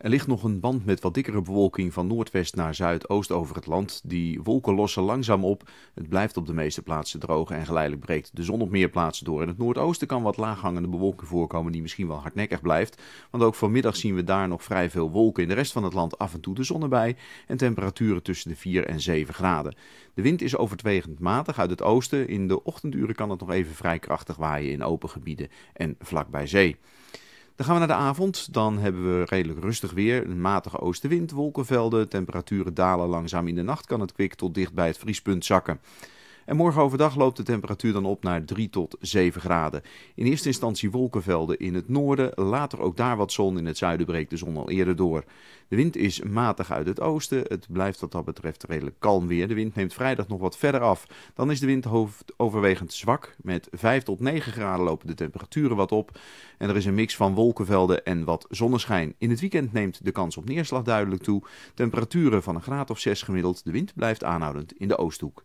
Er ligt nog een band met wat dikkere bewolking van noordwest naar zuidoost over het land. Die wolken lossen langzaam op. Het blijft op de meeste plaatsen droog en geleidelijk breekt de zon op meer plaatsen door. In het noordoosten kan wat laaghangende bewolking voorkomen die misschien wel hardnekkig blijft. Want ook vanmiddag zien we daar nog vrij veel wolken. In de rest van het land af en toe de zon erbij en temperaturen tussen de 4 en 7 graden. De wind is overwegend matig uit het oosten. In de ochtenduren kan het nog even vrij krachtig waaien in open gebieden en vlak bij zee. Dan gaan we naar de avond. Dan hebben we redelijk rustig weer. Een matige oostenwind, wolkenvelden. Temperaturen dalen langzaam in de nacht. Kan het kwik tot dicht bij het vriespunt zakken. En morgen overdag loopt de temperatuur dan op naar 3 tot 7 graden. In eerste instantie wolkenvelden in het noorden, later ook daar wat zon. In het zuiden breekt de zon al eerder door. De wind is matig uit het oosten. Het blijft wat dat betreft redelijk kalm weer. De wind neemt vrijdag nog wat verder af. Dan is de wind overwegend zwak. Met 5 tot 9 graden lopen de temperaturen wat op. En er is een mix van wolkenvelden en wat zonneschijn. In het weekend neemt de kans op neerslag duidelijk toe. Temperaturen van een graad of 6 gemiddeld. De wind blijft aanhoudend in de oosthoek.